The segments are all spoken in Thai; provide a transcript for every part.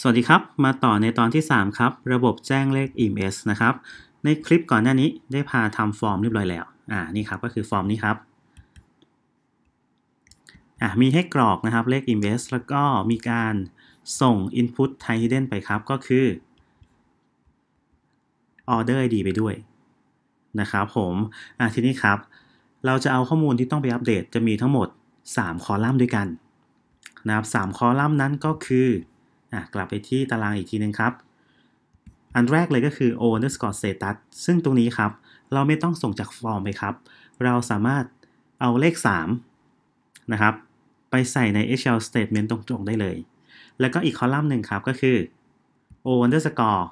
สวัสดีครับ มาต่อในตอนที่ 3 ครับ ระบบแจ้งเลข EMS นะครับ ในคลิปก่อนหน้านี้ได้พาทำฟอร์มเรียบร้อยแล้วอ่านี่ครับ ก็คือฟอร์มนี้ครับอ่ามีให้กรอกนะครับเลข EMS แล้วก็มีการส่ง Input t h a e Hidden ไปครับ ก็คือ Order ID ไปด้วยนะครับผมอ่าทีนี้ครับ เราจะเอาข้อมูลที่ต้องไปอัปเดต จะมีทั้งหมด 3 คอลัมน์ด้วยกันนะครับ3คอลัมน์นั้นก็คือกลับไปที่ตารางอีกทีนึงครับ อันแรกเลยก็คือ o w n d e r s c o r e status ซึ่งตรงนี้ครับเราไม่ต้องส่งจากฟอร์มไปครับ เราสามารถเอาเลข3นะครับไปใส่ใน HL statement ตรงๆ ได้เลย แล้วก็อีกคอลัมน์หนึ่งครับ ก็คือ o underscore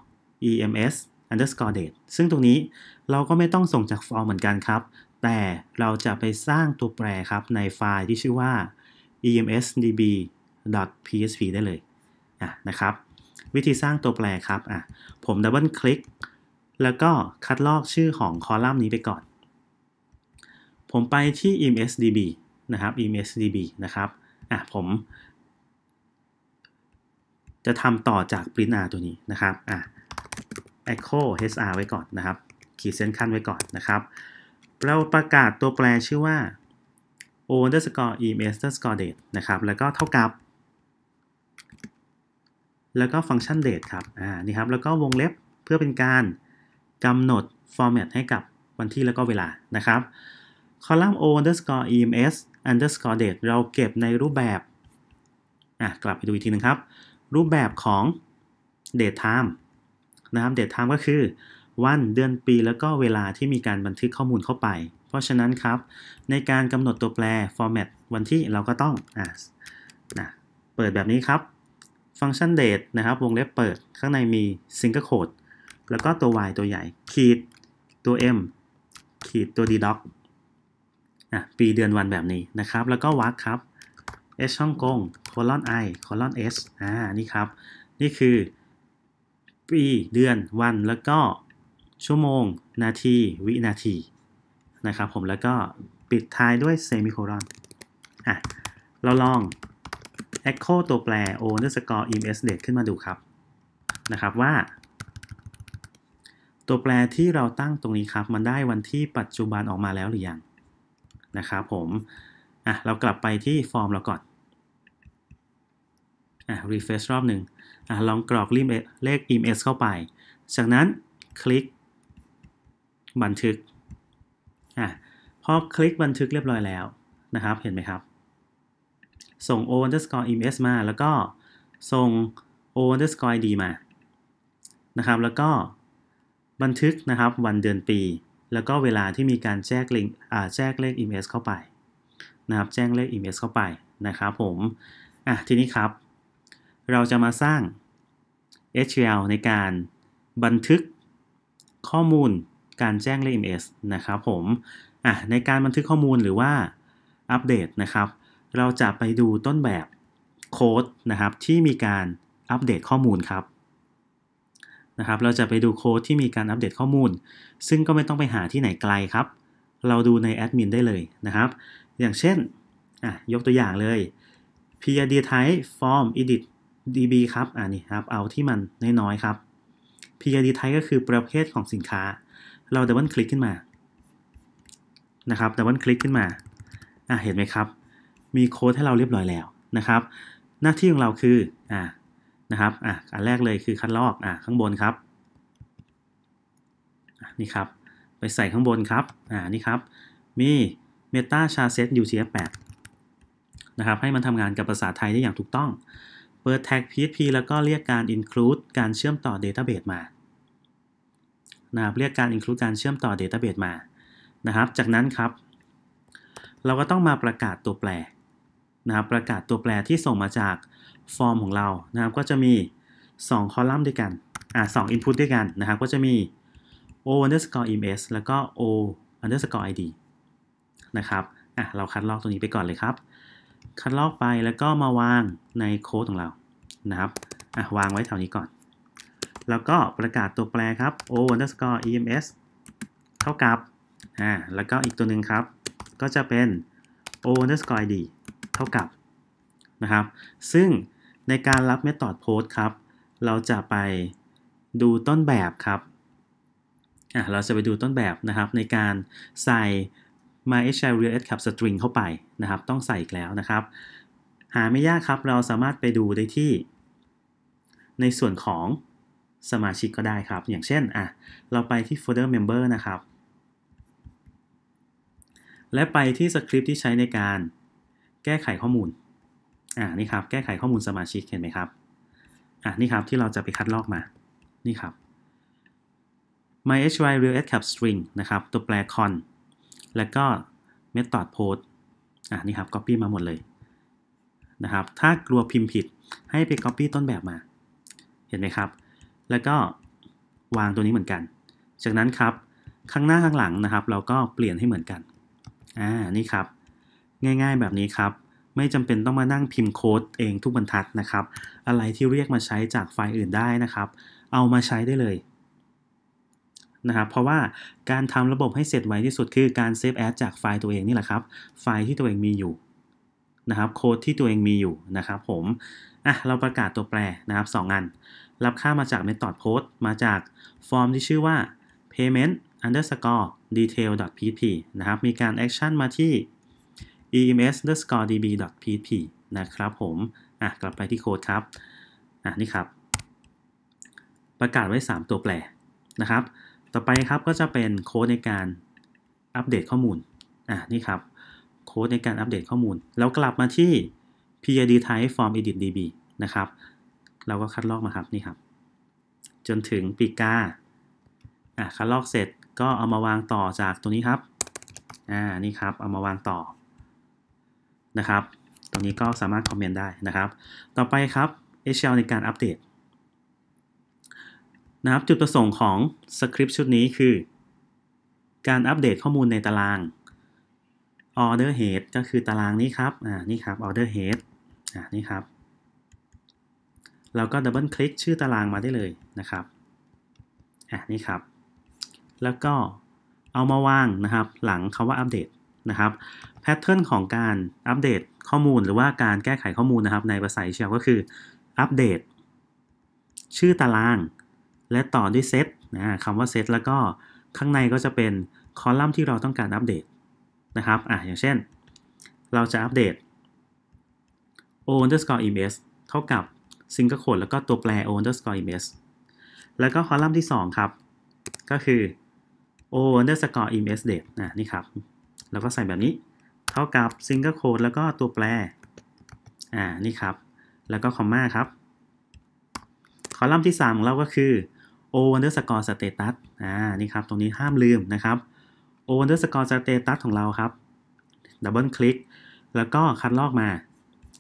ems underscore date ซึ่งตรงนี้เราก็ไม่ต้องส่งจากฟอร์มเหมือนกันครับ แต่เราจะไปสร้างตัวแปรครับในไฟล์ที่ชื่อว่า emsdb.php ได้เลยนะครับ วิธีสร้างตัวแปรครับ อ่ะ ผมดับเบิลคลิก แล้วก็คัดลอกชื่อของคอลัมน์นี้ไปก่อน ผมไปที่ imsdb นะครับ imsdb นะครับอ่ะผม จะทำต่อจาก print r ตัวนี้นะครับ อ่ะ echo hr ไว้ก่อนนะครับ ขีดเส้นขั้นไว้ก่อนนะครับ เราประกาศตัวแปรชื่อว่า o underscore e m s underscore date นะครับ แล้วก็เท่ากับแล้วก็ฟังก์ชันเดทครับ อ่านี่ครับ แล้วก็วงเล็บเพื่อเป็นการกำหนด format ให้กับวันที่แล้วก็เวลานะครับ column o underscore ems underscore date เราเก็บในรูปแบบ อ่ะกลับไปดูอีกทีนึงครับ รูปแบบของ date time นะครับ date time ก็คือวันเดือนปีแล้วก็เวลาที่มีการบันทึกข้อมูลเข้าไป เพราะฉะนั้นครับ ในการกำหนดตัวแปร format วันที่เราก็ต้อง อ่ะนะเปิดแบบนี้ครับฟังก์ชัน date นะครับวงเล็บเปิดข้างในมี single quote แล้วก็ตัว y ตัวใหญ่ ขีดตัว m ขีดตัว d d o c อ่ะปีเดือนวันแบบนี้นะครับ แล้วก็วรกคครับ s ช่องกง colon i colon s อ่านี่ครับ นี่คือ ปีเดือนวัน แล้วก็ชั่วโมงนาทีวินาที นะครับผมแล้วก็ ปิดท้ายด้วยเซมิโคลอนอ่ะเราลอง echo ตัวแปร o underscore i m s date ขึ้นมาดูครับ นะครับว่า ตัวแปรที่เราตั้งตรงนี้ครับ มันได้วันที่ปัจจุบันออกมาแล้วหรือยัง นะครับผมอ่ะเรากลับไปที่ฟอร์มเราก่อนอ่ะ refresh รอบหนึ่งอ่ะลองกรอกเลข i m s เข้าไป จากนั้นคลิก บันทึกอ่ะพอคลิกบันทึกเรียบร้อยแล้วนะครับเห็นไหมครับส่ง o underscore ms มา แล้วก็ส่ง o underscore id มา นะครับ แล้วก็บันทึกนะครับ วันเดือนปี แล้วก็เวลาที่มีการแจ้งลิงแจ้งเลข ms เข้าไปนะครับ แจ้งเลข ms เข้าไปนะครับผม อ่ะ ทีนี้ครับ เราจะมาสร้าง h t l ในการบันทึกข้อมูลการแจ้งเลข ms นะครับ ผม อ่ะ ในการบันทึกข้อมูลหรือว่าอัปเดตนะครับเราจะไปดูต้นแบบโค้ดนะครับที่มีการอัปเดตข้อมูลครับนะครับ เราจะไปดูโค้ดที่มีการอัปเดตข้อมูล ซึ่งก็ไม่ต้องไปหาที่ไหนไกลครับ เราดูในแอดมินได้เลยนะครับ อย่างเช่นอ่ะยกตัวอย่างเลย p i d type form edit db ครับอ่านี่ครับเอาที่มันน้อยๆครับ p i d type ก็คือประเภทของสินค้า เราดับเบิลคลิกขึ้นมา นะครับดับเบิลคลิกขึ้นมาอ่ะเห็นไหมครับมีโค้ดให้เราเรียบร้อยแล้วนะครับ หน้าที่ของเราคืออ่านะครับอ่ะอันแรกเลยคือคัดลอกอ่ะข้างบนครับนี่ครับ ไปใส่ข้างบนครับอ่านี่ครับ มี meta char set utf8 นะครับให้มันทำงานกับภาษาไทยได้อย่างถูกต้อง เปิดแท็ก php แล้วก็เรียกการ include การเชื่อมต่อ database มานะครับเรียกการ include การเชื่อมต่อ database มานะครับ จากนั้นครับ เราก็ต้องมาประกาศตัวแปรนะครับประกาศตัวแปรที่ส่งมาจากฟอร์มของเรานะครับก็จะมี 2คอลัมน์ด้วยกันอ่าสองอินพุตด้วยกันนะครับ ก็จะมี o underscore ms แล้วก็ o underscore id นะครับอ่ะเราคัดลอกตรงนี้ไปก่อนเลยครับ คัดลอกไปแล้วก็มาวางในโค้ดของเรา นะครับอ่ะวางไว้แถวนี้ก่อน แล้วก็ประกาศตัวแปรครับ o underscore ems เท่ากับอ่าแล้วก็อีกตัวหนึ่งครับ ก็จะเป็น o underscore id ท่ากับนะครับ ซึ่งในการรับเมธอดโพสครับ เราจะไปดูต้นแบบครับอ่ะเราจะไปดูต้นแบบนะครับ ในการใส่ my s h a real cap string เข้าไปนะครับ ต้องใส่อีกแล้วนะครับ หาไม่ยากครับ เราสามารถไปดูได้ที่ในส่วนของสมาชิกก็ได้ครับ อย่างเช่น อ่ะ เราไปที่ folder member นะครับ และไปที่สคริปต์ที่ใช้ในการแก้ไขข้อมูล อ่า นี่ครับ แก้ไขข้อมูลสมาชิก เห็นไหมครับ อ่านี่ครับ ที่เราจะไปคัดลอกมา นี่ครับ my hy real s cap string นะครับ ตัวแปร con แล้วก็ method post อ่านี่ครับ copy มาหมดเลย นะครับ ถ้ากลัวพิมพ์ผิด ให้ไป copy ต้นแบบมา เห็นไหมครับ แล้วก็วางตัวนี้เหมือนกัน จากนั้นครับ ข้างหน้าข้างหลังนะครับ เราก็เปลี่ยนให้เหมือนกัน อ่า นี่ครับง่าย ๆ แบบนี้ครับไม่จำเป็นต้องมานั่งพิมพ์โค้ดเองทุกบรรทัดนะครับ อะไรที่เรียกมาใช้จากไฟล์อื่นได้นะครับ เอามาใช้ได้เลยนะครับเพราะว่าการทำระบบให้เสร็จไวที่สุดคือการเซฟแอดจากไฟล์ตัวเองนี่แหละครับ ไฟล์ที่ตัวเองมีอยู่นะครับโค้ดที่ตัวเองมีอยู่นะครับผมอ่ะเราประกาศตัวแปรนะครับ 2 อัน รับค่ามาจากเมทอดโ post มาจากฟอร์มที่ชื่อว่า payment underscore d e t a i l p p นะครับมีการแอคชั่นมาที่ ems_db.php นะครับผมอ่ะกลับไปที่โค้ดครับอ่ะนี่ครับ ประกาศไว้ 3 ตัวแปรนะครับ ต่อไปครับก็จะเป็นโค้ดในการอัปเดตข้อมูลอ่ะนี่ครับโค้ดในการอัปเดตข้อมูล แล้วกลับมาที่ PID type form edit db นะครับ เราก็คัดลอกมาครับ นี่ครับจนถึงปีกาอ่ะคัดลอกเสร็จก็เอามาวางต่อจากตัวนี้ครับ อ่านี่ครับ เอามาวางต่อนะครับ ตรงนี้ก็สามารถคอมเมนต์ได้นะครับ ต่อไปครับ HL ในการอัปเดตนะครับจุดประสงค์ของสคริปต์ชุดนี้คือการอัปเดตข้อมูลในตาราง order head ก็คือตารางนี้ครับ อ่า นี่ครับ order head อ่านี่ครับ เราก็ดับเบิลคลิกชื่อตารางมาได้เลยนะครับ อ่านี่ครับ แล้วก็เอามาวางนะครับ หลังคาว่าอัปเดตนะครับแพทเทิร์นของการอัปเดตข้อมูลหรือว่าการแก้ไขข้อมูลนะครับในภาษาอเชียก็คืออัปเดตชื่อตาราง และต่อด้วยเซตนะคำว่าเซตแล้วก็ข้างในก็จะเป็นคอลัมน์ที่เราต้องการอัปเดตนะครับอ่ะอย่างเช่น เราจะอัปเดต o underscore ms เท่ากับซิงเกิลโคดแล้วก็ตัวแปร o underscore ms แล้วก็คอลัมน์ที่ 2 ครับ ก็คือ o underscore ms date นะนี่ครับแล้วก็ใส่แบบนี้เท่ากับ single c o d e แล้วก็ตัวแปร อ่านี่ครับ แล้วก็คอมมาครับคอลัมน์ที่ 3 ของเราก็คือ o underscore status อ่านี่ครับตรงนี้ห้ามลืมนะครับ o underscore status ของเราครับดับเบิลคลิก แล้วก็คัดลอกมา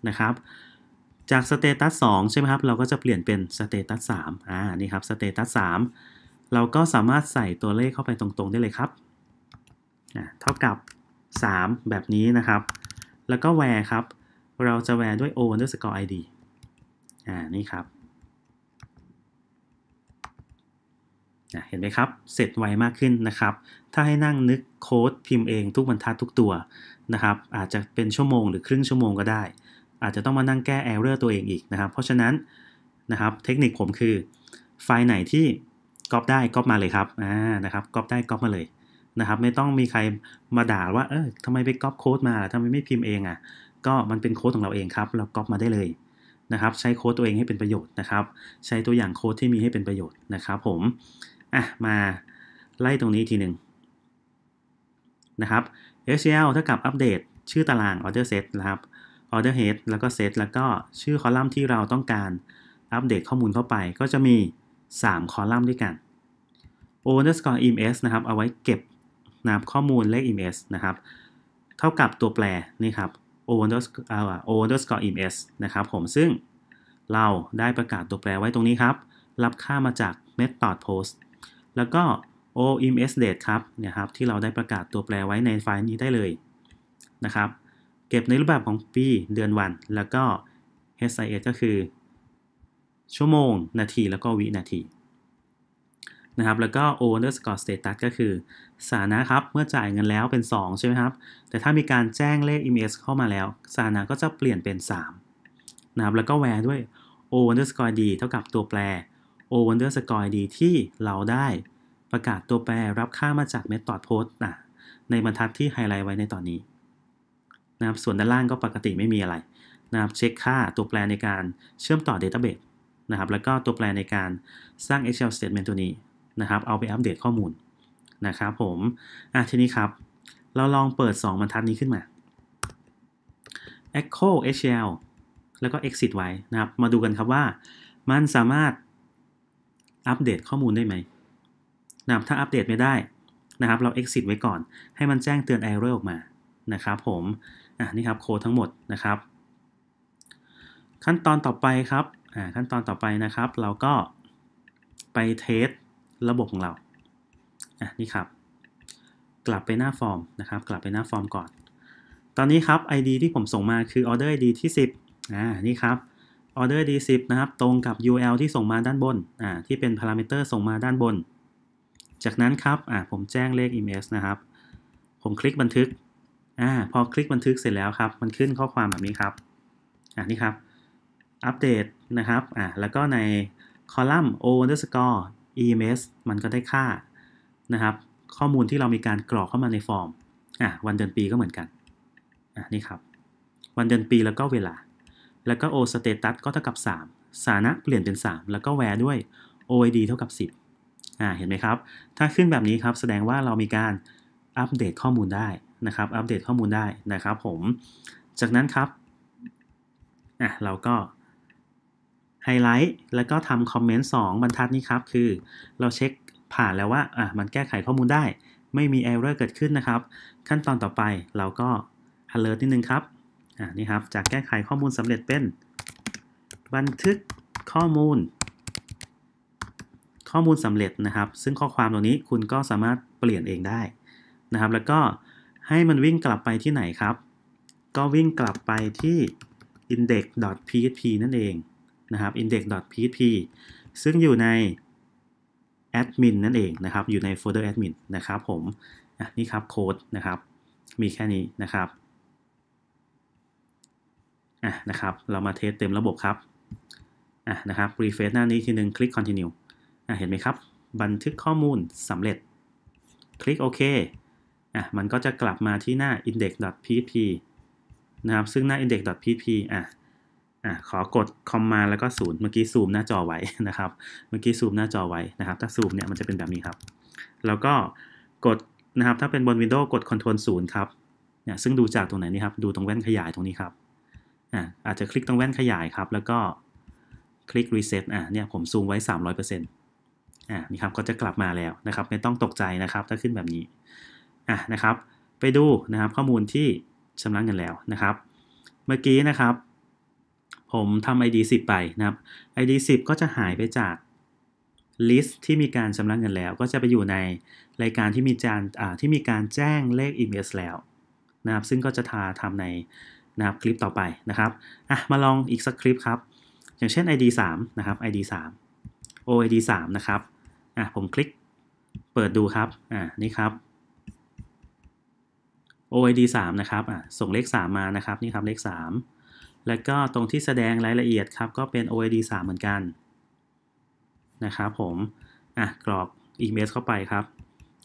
นะครับ จาก status 2 ใช่ไหมครับ เราก็จะเปลี่ยนเป็น status 3อ่านี่ครับ status 3 เราก็สามารถใส่ตัวเลขเข้าไปตรงๆได้เลยครับ เท่ากับ3 แบบนี้นะครับ แล้วก็ where ครับ เราจะ where ด้วย o underscore id อ่านี่ครับเห็นไหมครับ เสร็จไวมากขึ้นนะครับ ถ้าให้นั่งนึกโค้ดพิมพ์เองทุกบรรทัดทุกตัวนะครับ อาจจะเป็นชั่วโมงหรือครึ่งชั่วโมงก็ได้ อาจจะต้องมานั่งแก้ error ตัวเองอีกนะครับ เพราะฉะนั้นนะครับ เทคนิคผมคือ ไฟล์ไหนที่ก๊อปได้ก๊อปมาเลยครับอ่านะครับก๊อปได้ก๊อปมาเลยนะครับไม่ต้องมีใครมาด่าว่าเออทำไมไปก๊อปโค้ดมาทำไมไม่พิมพ์เองอะ่ะก็มันเป็นโค้ดของเราเองครับ เราก๊อปมาได้เลยนะครับใช้โค้ดตัวเองให้เป็นประโยชน์นะครับ ใช้ตัวอย่างโค้ดที่มีให้เป็นประโยชน์นะครับ ผมอ่ะมาไล่ตรงนี้ทีหนึ่งนะครับ HCL เท่ากับอัปเดตชื่อตาราง order set นะครับ order head แล้วก็ set แล้วก็ชื่อคอลัมน์ที่เราต้องการอัปเดตข้อมูลเข้าไปก็จะมี 3 คอลัมน์ด้วยกัน o underscore i m s นะครับ เอาไว้เก็บนะครับข้อมูลเลข ms นะครับ เท่ากับตัวแปรนี่ครับ o underscore ms นะครับผม ซึ่งเราได้ประกาศตัวแปรไว้ตรงนี้ครับ รับค่ามาจาก method post แล้วก็ oms date ครับนะครับที่เราได้ประกาศตัวแปรไว้ในไฟล์นี้ได้เลยนะครับ เก็บในรูปแบบของปี เดือนวัน แล้วก็ his ก็คือ ชั่วโมง นาที แล้วก็วินาทีะครับ แล้วก็ o underscore status ก็คือ สานะครับ เมื่อจ่ายเงินแล้วเป็น 2 ใช่ไหมครับ แต่ถ้ามีการแจ้งเลข EMS เข้ามาแล้ว สานะก็จะเปลี่ยนเป็น 3 นะครับ แล้วก็แวร์ด้วย o underscore d เท่ากับตัวแปร o underscore d ที่เราได้ประกาศตัวแปรรับค่ามาจาก method post นะในบรรทัดที่ไฮไลท์ไว้ในตอนนี้ นะครับ ส่วนด้านล่างก็ปกติไม่มีอะไร นะครับ เช็คค่าตัวแปรในการเชื่อมต่อ Database นะครับ แล้วก็ตัวแปรในการสร้าง Excel statement ตัวนี้นะครับเอาไปอัปเดตข้อมูลนะครับผมอ่ะทีนี้ครับ เราลองเปิด 2 บรรทัดนี้ขึ้นมา echo hl แล้วก็ exit ไว้นะครับ มาดูกันครับว่ามันสามารถอัปเดตข้อมูลได้ไหมนะครับถ้าอัปเดตไม่ได้นะครับ เรา exit ไว้ก่อน ให้มันแจ้งเตือน error ออกมานะครับผมอ่ะนี่ครับโค้ดทั้งหมดนะครับ ขั้นตอนต่อไปครับอ่าขั้นตอนต่อไปนะครับ เราก็ไปเทสระบบของเรา อ่ะนี่ครับ กลับไปหน้าฟอร์มนะครับ กลับไปหน้าฟอร์มก่อน ตอนนี้ครับ ID ที่ผมส่งมาคือ order ID ที่ 10อ่านี่ครับ order ID 10นะครับ ตรงกับ URL ที่ส่งมาด้านบน อ่า ที่เป็นพารามิเตอร์ส่งมาด้านบน จากนั้นครับ อ่าผมแจ้งเลข ms นะครับ ผมคลิกบันทึก อ่า พอคลิกบันทึกเสร็จแล้วครับ มันขึ้นข้อความแบบนี้ครับ อ่านี่ครับ อัปเดตนะครับ อ่าแล้วก็ในคอลัมน์ o underscore EMS มันก็ได้ค่านะครับ ข้อมูลที่เรามีการกรอกเข้ามาในฟอร์มอ่ะวันเดือนปีก็เหมือนกันอ่ะนี่ครับ วันเดือนปีแล้วก็เวลา แล้วก็ O status ก็เท่ากับ 3สานะเปลี่ยนเป็น3แล้วก็แวร์ด้วย OID เท่ากับ 10อ่าเห็นไหมครับ ถ้าขึ้นแบบนี้ครับแสดงว่าเรามีการอัปเดตข้อมูลได้นะครับ อัปเดตข้อมูลได้นะครับผมจากนั้นครับอ่ะเราก็ไฮไลท์แล้วก็ทำคอมเมนต์ 2 บรรทัดนี้ครับ คือเราเช็คผ่านแล้วว่า อ่ะมันแก้ไขข้อมูลได้ ไม่มีเอ r r o r เกิดขึ้นนะครับ ขั้นตอนต่อไปเราก็ alert นิดนึงครับ อ่ะนี่ครับ จากแก้ไขข้อมูลสำเร็จเป็น บันทึกข้อมูล ข้อมูลสำเร็จนะครับ ซึ่งข้อความตรงนี้คุณก็สามารถเปลี่ยนเองได้นะครับ แล้วก็ให้มันวิ่งกลับไปที่ไหนครับ ก็วิ่งกลับไปที่ index.php นั่นเองนะครับ index.php ซึ่งอยู่ใน admin นั่นเองนะครับ อยู่ในโฟลเดอร์ admin นะครับผม นี่ครับโค้ดนะครับ มีแค่นี้นะครับ อ่ะนะครับ เรามาเทสเต็มระบบครับ อ่ะนะครับ refresh หน้านี้ทีหนึ่งคลิก continue อ่ะเห็นไหมครับ บันทึกข้อมูลสำเร็จ คลิกโอเค อ่ะมันก็จะกลับมาที่หน้า index.php นะครับ ซึ่งหน้า index.php อ่ะอ่ะขอกดคอมมาแล้วก็ศูนย์เมื่อกี้ซูมหน้าจอไว้นะครับ เมื่อกี้ซูมหน้าจอไว้นะครับ ถ้าซูมเนี่ยมันจะเป็นแบบนี้ครับ แล้วก็กดนะครับ ถ้าเป็นบน Windows กด Ctrl ศูนย์ครับเนี่ยซึ่งดูจากตรงไหนนี่ครับ ดูตรงแว่นขยายตรงนี้ครับอ่ะอาจจะคลิกตรงแว่นขยายครับ แล้วก็คลิก reset อ่ะเนี่ย ผมซูมไว้ 300%อ่ะนี่ครับ ก็จะกลับมาแล้วนะครับไม่ต้องตกใจนะครับ ถ้าขึ้นแบบนี้อ่ะนะครับ ไปดูนะครับข้อมูลที่ชำระเงินแล้วนะครับ เมื่อกี้นะครับผมทำ ID 10 ไปนะครับ ID 10 ก็จะหายไปจากลิสต์ที่มีการชำระเงินแล้ว ก็จะไปอยู่ในรายการที่ มีการที่ มีการแจ้งเลข EMS แล้วนะครับ ซึ่งก็จะทาทำในนะครับคลิปต่อไปนะครับ อ่ะมาลองอีกสักคลิปครับ อย่างเช่น ID 3นะครับ ID 3 OID 3นะครับอ่ะผมคลิกเปิดดูครับ อ่ะนี่ครับ OID 3นะครับอ่ะส่งเลข3มานะครับ นี่ครับเลข3แล้วก็ตรงที่แสดงรายละเอียดครับ ก็เป็น OID 3 เหมือนกัน นะครับผมอ่ะกรอกอ m เมลเข้าไปครับ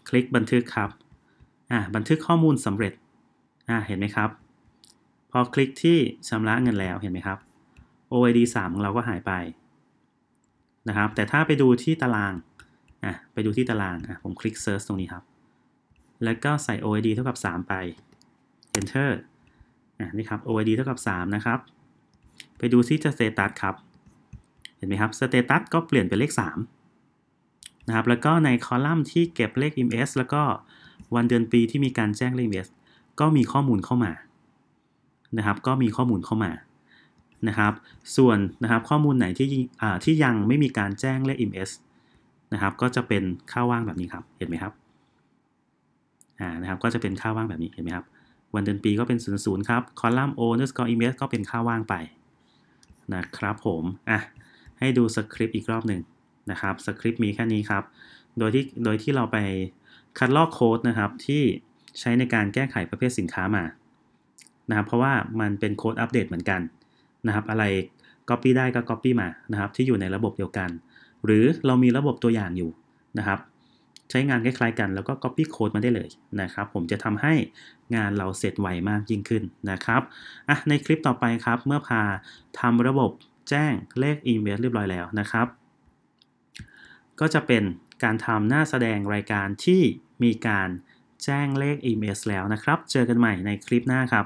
คลิกบันทึกครับอ่ะบันทึกข้อมูลสำเร็จอ่ะเห็นไหมครับ พอคลิกที่ชำระเงินแล้วเห็นไหมครับ OID 3ของเราก็หายไปนะครับ แต่ถ้าไปดูที่ตารางอ่ะไปดูที่ตารางอ่ะผมคลิกเซิร์ชตรงนี้ครับ แล้วก็ใส่ OID เท่ากับ 3 ไป enter อ่ะนี่ครับ OID เท่ากับ 3 นะครับไปดูซิจะสเตตัสครับ เห็นไหมครับสเตตัสก็เปลี่ยนเป็นเลข3นะครับ แล้วก็ในคอลัมน์ที่เก็บเลข MS แล้วก็วันเดือนปีที่มีการแจ้งเลข MS ก็มีข้อมูลเข้ามานะครับ ก็มีข้อมูลเข้ามานะครับ ส่วนนะครับข้อมูลไหนที่ที่ยังไม่มีการแจ้งเลข MS นะครับ ก็จะเป็นค่าว่างแบบนี้ครับ เห็นไหมครับ อ่านะครับ ก็จะเป็นค่าว่างแบบนี้ เห็นไหมครับ วันเดือนปีก็เป็น0 0ครับ คอลัมน์ O underscore i m s ก็เป็นค่าว่างไปนะครับผมอ่ะให้ดูสคริปต์อีกรอบหนึ่งนะครับสคริปต์มีแค่นี้ครับ โดยที่โดยที่เราไปคัดลอกโค้ดนะครับที่ใช้ในการแก้ไขประเภทสินค้ามานะครับเพราะว่ามันเป็นโค้ดอัปเดตเหมือนกัน นะครับ อะไร Copy ได้ก็ Copy มานะครับ ที่อยู่ในระบบเดียวกัน หรือเรามีระบบตัวอย่างอยู่นะครับใช้งานคล้ายๆกันแล้วก็ Copy Code มาได้เลยนะครับ ผมจะทำให้งานเราเสร็จไวมากยิ่งขึ้นนะครับ อ่ะในคลิปต่อไปครับ เมื่อพาทำระบบแจ้งเลขอีเมลเรียบร้อยแล้วนะครับ ก็จะเป็นการทำหน้าแสดงรายการที่มีการแจ้งเลขอีเมลแล้วนะครับ เจอกันใหม่ในคลิปหน้าครับ